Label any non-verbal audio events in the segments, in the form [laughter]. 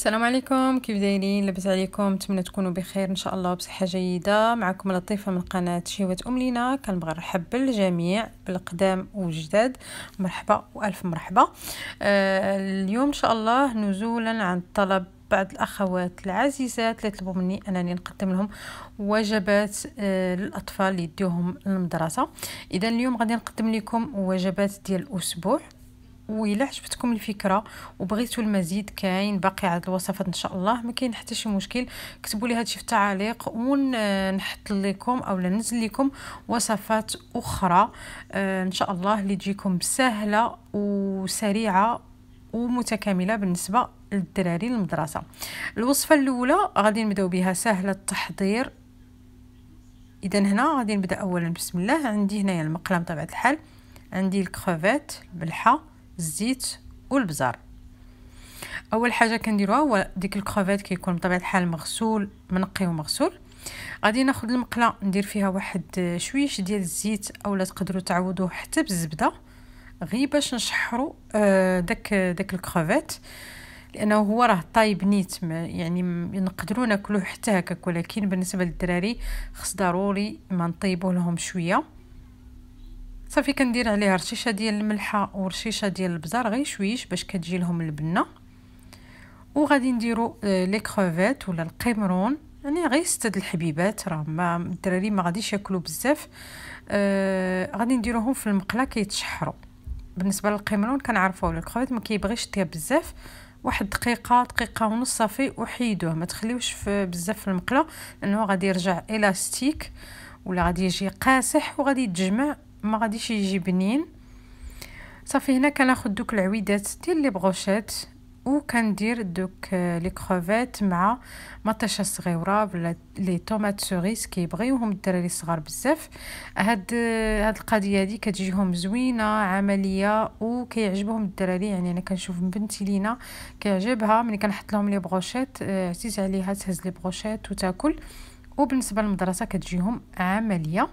السلام عليكم كيف دايرين لاباس عليكم نتمنى تكونوا بخير ان شاء الله وبصحه جيده معكم لطيفه من قناه شيوة ام لينا كنبغي نرحب بالجميع بالقدام والجداد مرحبا والف مرحبا آه اليوم ان شاء الله نزولا عن طلب بعض الاخوات العزيزات اللي طلبوا مني انني نقدم لهم وجبات آه، للاطفال اللي يديوهم للمدرسه اذا اليوم غادي نقدم لكم وجبات ديال الاسبوع وإلا عجبتكم الفكره وبغيتوا المزيد كاين باقي عاد الوصفات ان شاء الله ما كاين حتى شي مشكل كتبوا لي هادشي في التعاليق ونحط لكم او ننزل لكم وصفات اخرى آه، ان شاء الله اللي تجيكم سهله وسريعه ومتكامله بالنسبه للدراري المدرسه الوصفه الاولى غادي نبداو بها سهله التحضير اذا هنا غادي نبدا اولا بسم الله عندي هنايا المقلم طبعا الحال عندي الكروفيت البلحه الزيت والبزار اول حاجه كنديروها هو ديك الكروفيت كيكون بطبيعه الحال مغسول منقي ومغسول غادي ناخذ المقله ندير فيها واحد آه، شويش ديال الزيت اولا تقدروا تعوضوه حتى بالزبده غير باش نشحروا آه، داك داك الكروفيت لانه هو راه طايب نيت يعني نقدروا ناكلوه حتى هكاك ولكن بالنسبه للدراري خص ضروري ما نطيبوه لهم شويه صافي كندير عليها رشيشه ديال الملحه ورشيشه ديال البزار غير شويش باش كتجي لهم البنه وغادي نديرو آه، لي كروفيت ولا القمرون يعني غير ستة الحبيبات راه ما الدراري ما غاديش ياكلوا بزاف آه غادي نديروهم في المقله كيتشحروا بالنسبه للقمرون كنعرفوه الكروفيت ما كيبغيش طياب بزاف واحد دقيقه دقيقه ونص صافي وحيدوه ما تخليوش في بزاف في المقله لانه غادي يرجع الاستيك ولا غادي يجي قاسح وغادي يتجمع ما غاديش يجي بنين صافي هنا كناخذ دوك العويدات ديال لي بغوشيت وكندير دوك آه، لي كروفيت مع مطيشه صغيره ولا لي طوماط سوريس كيبغيوهم الدراري الصغار بزاف هاد آه، هاد القضيه هادي كتجيهم زوينه عمليه وكيعجبهم الدراري يعني انا كنشوف بنتي لينا كيعجبها ملي كنحط لهم لي بغوشيت آه، عزيز عليها تهز لي بغوشيت وتاكل وبالنسبه للمدرسه كتجيهم عمليه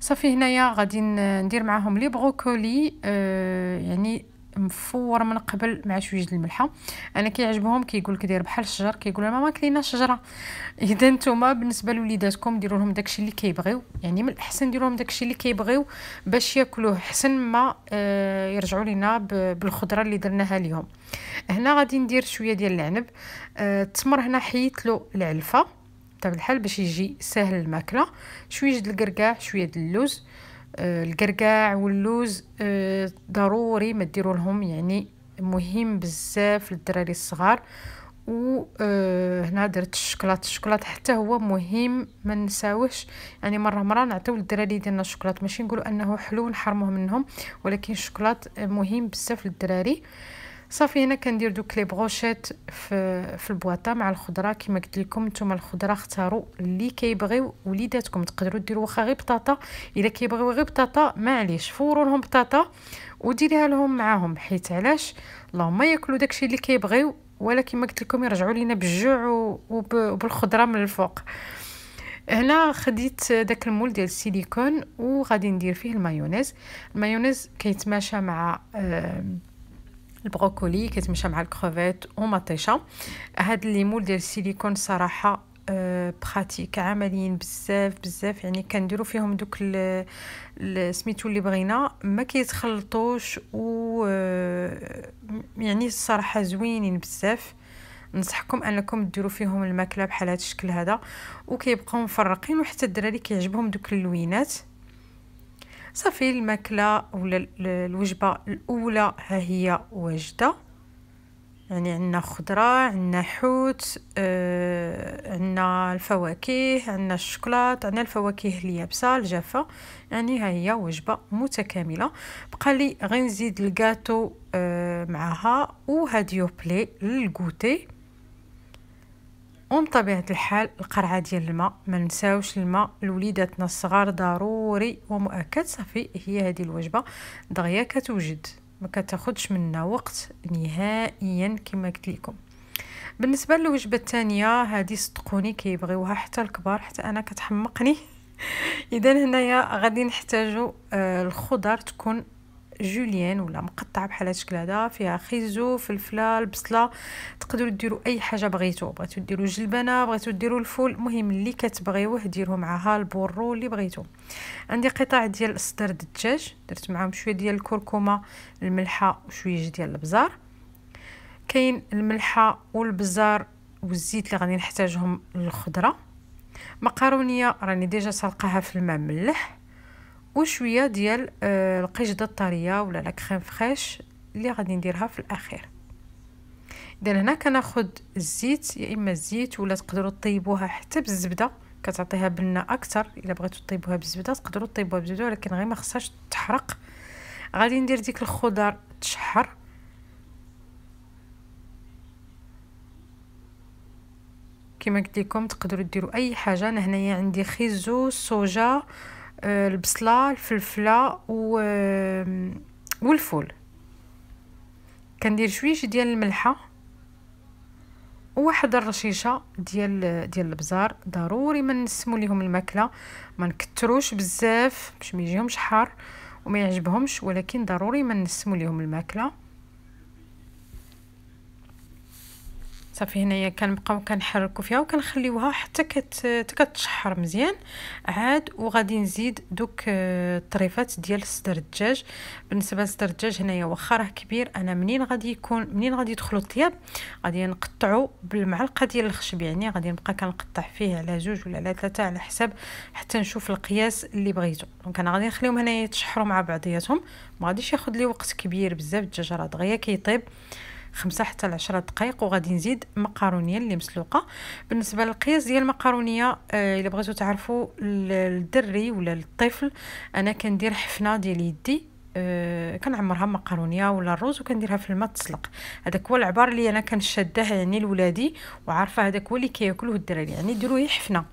صافي هنايا غادي ندير معاهم لي بروكولي آه يعني مفور من قبل مع شويه د الملحه انا كيعجبهم كيقول لك دير بحال الشجر كيقولوا ماما كلينا شجره [laughs] اذا نتوما بالنسبه لوليداتكم ديروا لهم داكشي اللي كيبغيو يعني من الاحسن ديروا لهم داكشي اللي كيبغيو باش ياكلوه حسن ما آه يرجعوا لينا بالخضره اللي درناها ليهم هنا غادي ندير شويه ديال العنب آه التمر هنا حيت له العلفه طب الحال باش يجي ساهل الماكله شويه ديال الكركاع شويه ديال اللوز آه الكركاع واللوز آه ضروري ما ديروا لهم يعني مهم بزاف للدراري الصغار و آه درت الشكلاط الشكلاط حتى هو مهم ما نساوهش يعني مره مره نعطيو للدراري ديالنا الشكلاط ماشي نقولوا انه حلو نحرموه منهم ولكن الشكلاط مهم بزاف للدراري آه صافي هنا كندير دوك لي بروشيت في في البواطه مع الخضره كما قلت لكم نتوما الخضره اختاروا اللي كيبغيو وليداتكم تقدروا ديروا واخا غير بطاطا الا كيبغيو غير بطاطا معليش فوروا لهم بطاطا وديريها لهم معاهم حيت علاش اللهم ياكلوا داكشي اللي كيبغيو ولا كما قلت لكم يرجعوا لينا بالجوع وبالخضره من الفوق هنا خديت داك المول ديال السيليكون وغادي ندير فيه المايونيز المايونيز كيتماشى مع آه البروكولي كيتمشى مع الكروفيت ومطيشه هاد مول ديال السيليكون صراحه آه، براتيك عمليين بزاف بزاف يعني كنديرو فيهم دوك سميتو اللي بغينا ما كيتخلطوش و آه، يعني الصراحه زوينين بزاف نصحكم انكم ديروا فيهم الماكله بحال هذا الشكل هذا وكيبقاو مفرقين وحتى الدراري كيعجبهم دوك اللوينات صافي الماكله ولا الوجبه الاولى ها هي واجده يعني عندنا خضره عندنا حوت آه، عندنا الفواكه عندنا الشوكولات عندنا الفواكه اليابسه الجافه يعني ها هي وجبه متكامله بقى لي غنزيد الكاتو آه، معها وهاديو بلي للكوتي ومن طبيعة الحال القرعة ديال الماء ما ننساوش الماء لوليداتنا الصغار ضروري ومؤكد صافي هي هذه الوجبة دغيا كتوجد ما كتاخدش منا وقت نهائيا كما قلت لكم بالنسبة للوجبة الثانية هذه صدقوني كيبغيوها حتى الكبار حتى انا كتحمقني [laughs] اذا هنايا غادي نحتاجو آه، الخضر تكون جوليان ولا مقطعه بحال هذا الشكل هذا فيها خيزو فلفله البصله تقدروا ديروا اي حاجه بغيتو بغيتو ديروا جلبانه بغيتو ديروا الفول المهم اللي كتبغيوه ديروه معها البورو اللي بغيتو عندي قطع ديال صدر الدجاج درت معاهم شويه ديال الكركمه الملحه وشويه ديال البزار كاين الملحه والبزار والزيت اللي غادي نحتاجهم للخضره مقارونيه راني ديجا سلقاها في الماء ملح وشويه ديال القشده الطريه ولا لا كريم فريش اللي غادي نديرها في الاخير اذا هنا كناخذ الزيت يا اما الزيت ولا تقدروا طيبوها حتى بالزبده كتعطيها بنه اكثر الا بغيتو طيبوها بالزبده تقدروا طيبوها بالزبده ولكن غير ما خصهاش تحرق غادي ندير ديك الخضر تشحر كما قلت لكم تقدروا ديروا اي حاجه انا هنايا عندي خيزو صوجا آه، البصله الفلفله و والفول كندير شويه ديال الملحه وواحد الرشيشه ديال ديال البزار ضروري ما نسمو ليهم الماكله ما نكثروش بزاف باش ما يجيهمش حار وما يعجبهمش ولكن ضروري ما نسمو ليهم الماكله صافي هنايا كنبقاو كنحركو فيها وكنخليوها حتى كت كتشحر مزيان عاد وغادي نزيد دوك الطريفات آه، ديال صدر الدجاج بالنسبه لصدر الدجاج هنايا واخا راه كبير انا منين غادي يكون منين غادي يدخلوا الطياب غادي نقطعو بالمعلقه ديال الخشب يعني غادي نبقى كنقطع فيه على جوج ولا على ثلاثه على حساب حتى نشوف القياس اللي بغيتو دونك انا غادي نخليهم هنايا يتشحروا مع بعضياتهم ما غاديش ياخذ لي وقت كبير بزاف الدجاج راه دغيا كيطيب كي خمسة حتى لعشرة دقائق وغادي نزيد مقارونية اللي مسلوقه بالنسبه للقياس ديال المقارونية آه الا بغيتو تعرفوا الدري ولا الطفل انا كندير حفنه ديال يدي آه كنعمرها مقارونية ولا الرز وكنديرها في الماء تسلق هذاك هو العبار اللي انا كنشدها يعني لولادي وعارفه هذاك هو اللي كياكلوه الدراري يعني ديروه حفنه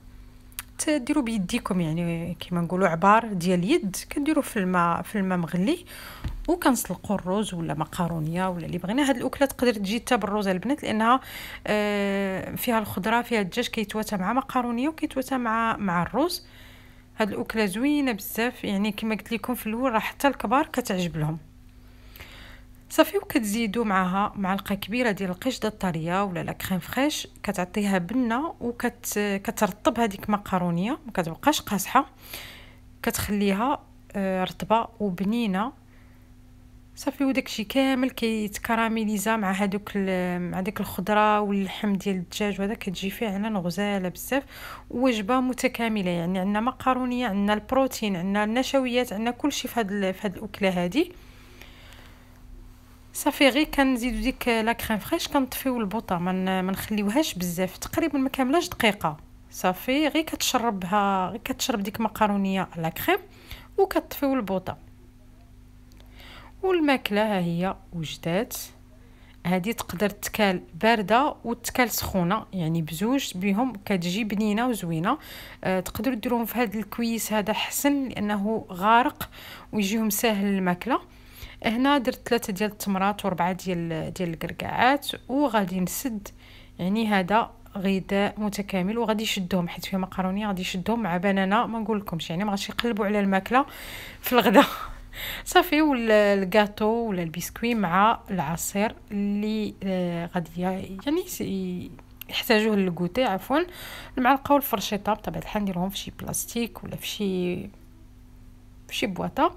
تديروا بيديكم يعني كيما نقولوا عبار ديال اليد كنديروا في الماء في الماء مغلي وكنسلقوا الرز ولا مقارونيه ولا اللي بغينا هاد الاكله تقدر تجي حتى بالرز البنات لانها آه، فيها الخضره فيها الدجاج كيتواتى مع مقارونيه وكيتواتى مع مع الرز هاد الاكله زوينه بزاف يعني كما قلت لكم في الاول راه حتى الكبار كتعجب لهم صافي وكتزيدو معها معلقه كبيره ديال القشده الطريه ولا لا كريم فريش كتعطيها بنه وكترطب هذيك المكرونيه ما كتبقاش قاصحه كتخليها آه، رطبه وبنينه صافي وداكشي كامل كيتكراميليزا مع هذوك مع ديك الخضره واللحم ديال الدجاج وهذا كتجي فعلا غزاله بزاف وجبه متكامله يعني عندنا مقرونيه عندنا البروتين عندنا النشويات عندنا كلشي في هاد في هاد الاكله هذه صافي غير كنزيدو ديك لا كريم فريش كنطفيو البوطه ما من... نخليوهاش بزاف تقريبا ما كاملاش دقيقه صافي غير كتشربها غير كتشرب ديك مقارونية لا كريم وكتطفيو البوطه والماكله ها هي وجدات هادي تقدر تكال بارده وتكال سخونه يعني بزوج بهم كتجي بنينه وزوينه أه تقدروا ديروهم في هذا الكويس هذا حسن لانه غارق ويجيهم ساهل الماكله هنا درت ثلاثه ديال التمرات وربعه ديال ديال القرقعات وغادي نسد يعني هذا غذاء متكامل وغادي يشدهم حيت فيه مقرونيه غادي يشدهم مع بنانه ما نقول لكمش يعني ما غاديش يقلبوا على الماكله في الغداء [laughs] صافي ولا الكاطو ولا البسكوي مع العصير اللي آه، غادي يعني يحتاجوه للكوتي عفوا المعلقه والفرشيطه بطبيعه الحال نديرهم في شي بلاستيك ولا في شي بشي بواطه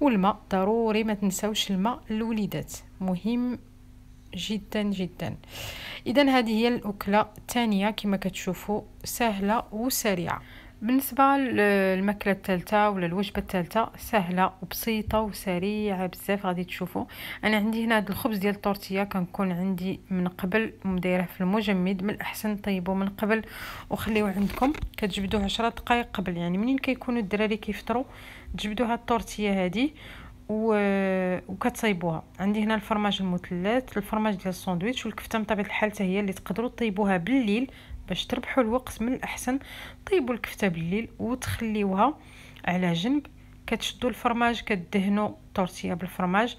والماء ضروري ما تنساوش الماء للوليدات مهم جدا جدا اذا هذه هي الاكله الثانيه كما كتشوفوا سهله وسريعه بالنسبة للمكلة التالتة ولا الوجبة التالتة سهلة وبسيطة وسريعة بزاف غادي تشوفوا انا عندي هنا هذا الخبز ديال التورتية كنكون عندي من قبل مدايره في المجمد من الاحسن طيبه من قبل وخليوه عندكم كتجبدوه عشرة دقائق قبل يعني منين كيكونوا الدراري كيفطروا تجبدوا هاد التورتية هادي و... وكتصايبوها عندي هنا الفرماج المثلث الفرماج ديال الساندويتش والكفته بطبيعه الحال هي اللي تقدروا طيبوها بالليل باش تربحوا الوقت من الاحسن طيبوا الكفته بالليل وتخليوها على جنب كتشدوا الفرماج كدهنوا تورتيه بالفرماج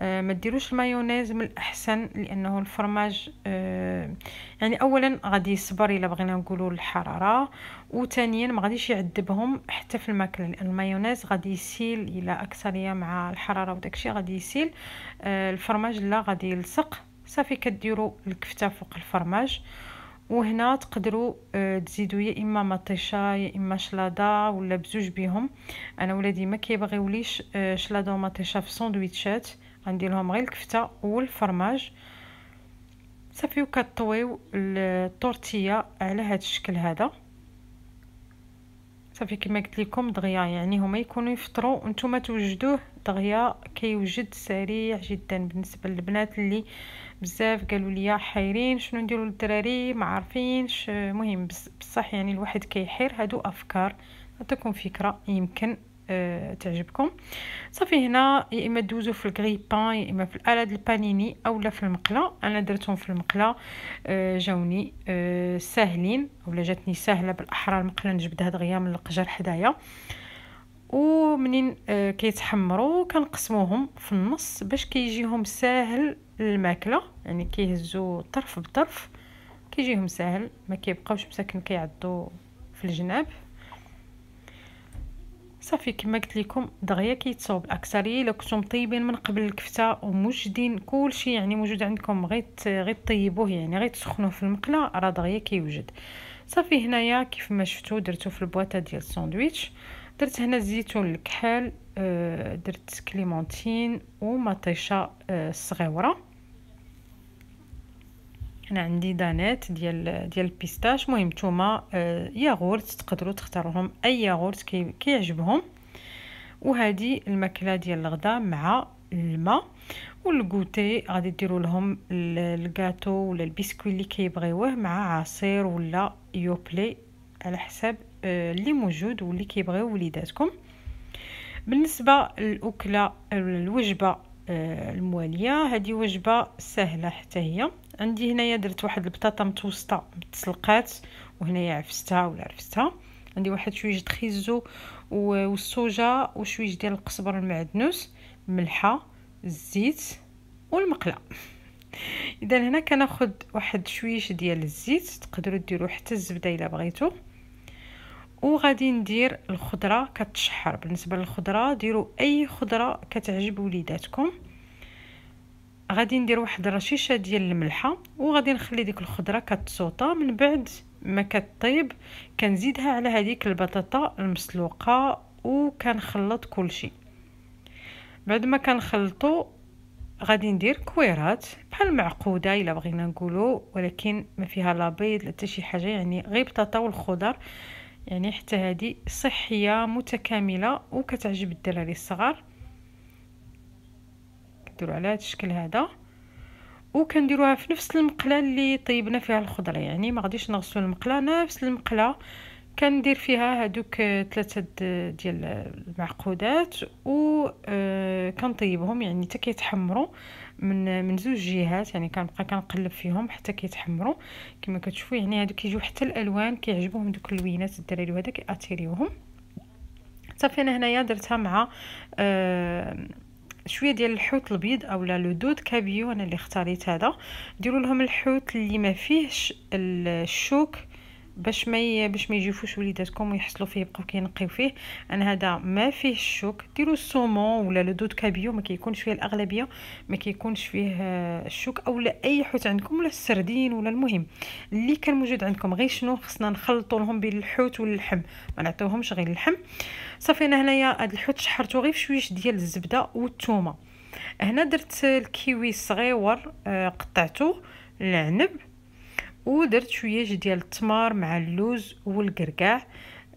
آه، ما ديروش المايونيز من الاحسن لانه الفرماج آه، يعني اولا غادي يصبر الا بغينا نقولوا الحراره وثانيا ما غاديش يعذبهم حتى في الماكله لان المايونيز غادي يسيل الى اكثريه مع الحراره وداكشي غادي يسيل آه، الفرماج لا غادي يلصق صافي كديروا الكفته فوق الفرماج وهنا تقدروا آه، تزيدوا يا اما مطيشه يا اما شلاضه ولا بزوج بهم انا ولادي ما كيبغيوليش آه، شلاضه ومطيشه في الساندويتشات غندير لهم غير الكفته والفرماج صافي وكطويو الطورتيه على هذا الشكل هذا صافي كما قلت لكم دغيا يعني هما يكونوا يفطروا وانتم توجدوه دغيا كيوجد سريع جدا بالنسبه للبنات اللي بزاف قالوا لي حيرين شنو نديروا للدراري ما عارفينش مهم بصح يعني الواحد كيحير هادو افكار نعطيكم فكره يمكن أه تعجبكم صافي هنا يا اما دوزو في الكريبان يا اما في الاله البانيني اولا في المقله انا درتهم في المقله أه جاوني أه ساهلين اولا جاتني ساهله بالاحرى المقله نجبدها دغيا من القجر حدايا ومنين آه، كيتحمروا كنقسموهم في النص باش كيجيهم ساهل الماكله يعني كيهزوا طرف بطرف كيجيهم ساهل ما كيبقاوش مساكن كيعضوا في الجناب صافي كما قلت لكم دغيا كيتصاوب الاكثريه الا كنتو مطيبين من قبل الكفته وموجدين كلشي يعني موجود عندكم غير غير طيبوه يعني غير تسخنوه في المقله راه دغيا كيوجد صافي هنايا كيف ما شفتو درتو في البواطه ديال الساندويتش درت هنا الزيتون الكحل آه، درت كليمونتين ومطيشه آه، صغيره انا عندي دانات ديال ديال البيستاش المهم نتوما آه، ياغورت تقدروا تختاروا لهم اي ياغورت كيعجبهم وهذه الماكله ديال الغداء مع الماء والكوتي غادي ديروا لهم الكاتو ولا البسكوي اللي كيبغيوه مع عصير ولا يوبلي على حساب آه، اللي موجود واللي كيبغيو وليداتكم بالنسبه للاكله الوجبه آه، المواليه هذه وجبه سهله حتى هي عندي هنايا درت واحد البطاطا متوسطه متسلقات وهنايا عفستها ولا عرفتها عندي واحد شويه خيزو والسوجا وشويه ديال القزبر والمعدنوس ملحه الزيت والمقله [laughs] اذا هنا كناخذ واحد شويه ديال الزيت تقدروا ديروا حتى الزبده الا بغيتو وغادي ندير الخضره كتشحر بالنسبه للخضره ديروا اي خضره كتعجب وليداتكم غادي ندير واحد الرشيشه ديال الملحه وغادي نخلي ديك الخضره كتصوطه من بعد ما كطيب كنزيدها على هذيك البطاطا المسلوقه وكنخلط كلشي بعد ما كنخلطو غادي ندير كويرات بحال المعقوده الا بغينا نقولو ولكن ما فيها لا بيض لا حتى شي حاجه يعني غير بطاطا والخضر يعني حتى هذه صحيه متكامله وكتعجب الدراري الصغار كديروا على هذا الشكل هذا وكنديروها في نفس المقله اللي طيبنا فيها الخضره يعني ما غاديش نغسلوا المقله نفس المقله كندير فيها هادوك ثلاثه ديال المعقودات و آه، كنطيبهم يعني حتى كيتحمروا من من زوج جهات يعني كنبقى كنقلب فيهم حتى كيتحمروا كما كتشوفوا يعني هادو كيجيو حتى الالوان كيعجبهم دوك اللوينات الدراري وهذا كياتيريوهم صافي انا هنايا درتها مع آه شويه ديال الحوت البيض اولا لو دود كابيو انا اللي اختاريت هذا ديروا لهم الحوت اللي ما فيهش الشوك باش ما باش ما يجيفوش وليداتكم ويحصلوا فيه يبقاو كينقيو فيه انا هذا ما فيه الشوك ديروا السومون ولا لو كابيو ما كيكونش فيه الاغلبيه ما كيكونش فيه آه، الشوك اولا اي حوت عندكم ولا السردين ولا المهم اللي كان موجود عندكم غير شنو خصنا نخلطوا لهم بين الحوت واللحم ما نعطيوهمش غير اللحم صافي انا هنايا هذا الحوت شحرته غير بشويش ديال الزبده والثومه هنا درت الكيوي الصغيور آه، قطعته العنب ودرت شويه ديال التمر مع اللوز والكركاع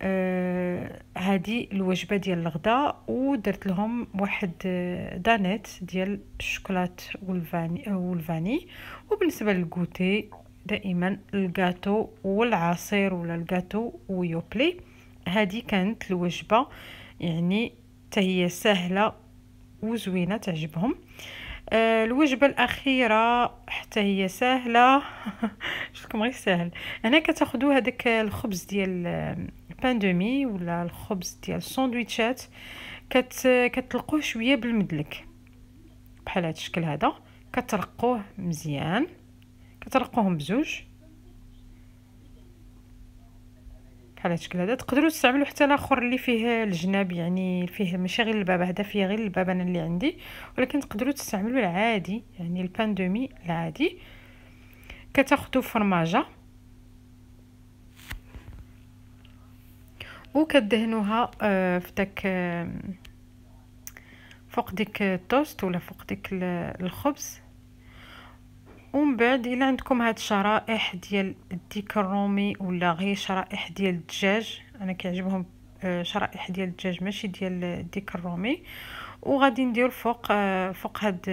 آه هذه الوجبه ديال الغداء ودرت لهم واحد آه، دانيت ديال الشوكولات والفاني والفاني وبالنسبه للكوتي دائما الكاطو والعصير ولا الكاطو ويوبلي هذه كانت الوجبه يعني حتى هي سهله وزوينه تعجبهم آه، الوجبه الاخيره حتى هي سهله [laughs] شفتكم غير سهل هنا كتاخذوا هذاك الخبز ديال بان آه، دومي ولا الخبز ديال الساندويتشات كت كتلقوه شويه بالمدلك بحال هذا الشكل هذا كترقوه مزيان كترقوهم بزوج بحال هاد الشكل هذا تقدروا تستعملوا حتى الاخر اللي فيه الجناب يعني فيه ماشي غير الباب هذا فيه غير الباب انا اللي عندي ولكن تقدروا تستعملوا العادي يعني البان دومي العادي كتاخذوا فرماجه وكتدهنوها آه، في داك آه، فوق ديك التوست ولا فوق ديك الخبز ومن بعد الا عندكم هاد الشرائح ديال الديك الرومي ولا غير شرائح ديال الدجاج انا كيعجبهم آه، شرائح ديال الدجاج ماشي ديال الديك الرومي وغادي ندير فوق آه، فوق هاد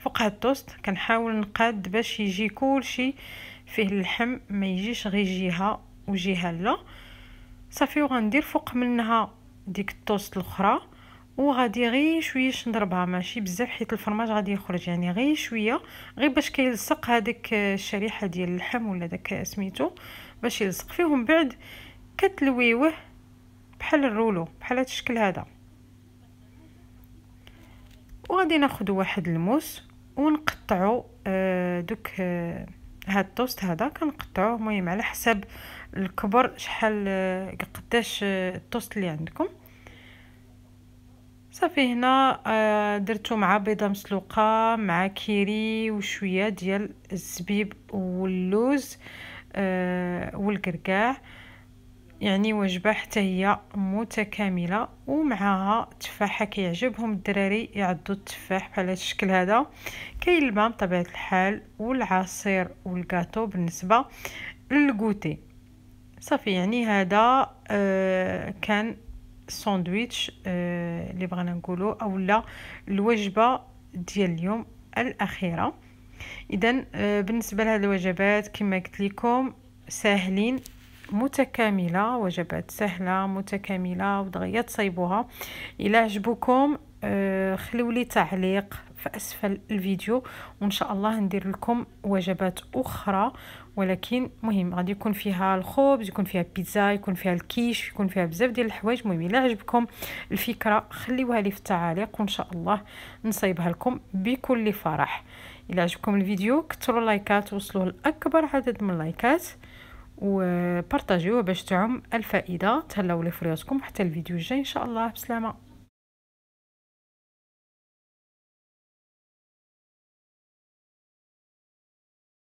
فوق هاد التوست كنحاول نقاد باش يجي كلشي فيه اللحم ما يجيش غير جهه وجهه لا صافي وغندير فوق منها ديك التوست الاخرى وغادي غير شويه نضربها ماشي بزاف حيت الفرماج غادي يخرج يعني غير شويه غير باش كيلصق هذاك الشريحه ديال اللحم ولا داك سميتو باش يلصق فيهم بعد كتلويوه بحال الرولو بحال هذا الشكل هذا وغادي ناخذ واحد الموس ونقطعوا آه، دوك آه، هاد الطوست هذا كنقطعوه المهم على حسب الكبر شحال آه، قداش الطوست اللي عندكم صافي هنا آه، درتو مع بيضه مسلوقه مع كيري وشويه ديال الزبيب واللوز آه، والكركاع يعني وجبه حتى هي متكامله ومعها تفاحه كيعجبهم الدراري يعضوا التفاح بحال هذا الشكل هذا كاين الماء بطبيعه الحال والعصير والكاطو بالنسبه للكوتي صافي يعني هذا آه، كان الساندويتش اللي بغينا نقولو او لا الوجبه ديال اليوم الاخيره اذا آه، بالنسبه لهاد الوجبات كما قلت لكم ساهلين متكامله وجبات سهله متكامله ودغيا تصايبوها الى عجبكم آه، خلولي لي تعليق في أسفل الفيديو وإن شاء الله ندير لكم وجبات أخرى ولكن مهم غادي يكون فيها الخبز يكون فيها بيتزا يكون فيها الكيش يكون فيها بزاف ديال الحوايج المهم الا عجبكم الفكره خليوها لي في التعاليق وان شاء الله نصيبها لكم بكل فرح الا عجبكم الفيديو كثروا لايكات وصلوه لاكبر عدد من اللايكات وبارطاجيوه باش تعم الفائده تهلاو لي فريوسكم حتى الفيديو الجاي ان شاء الله بسلامه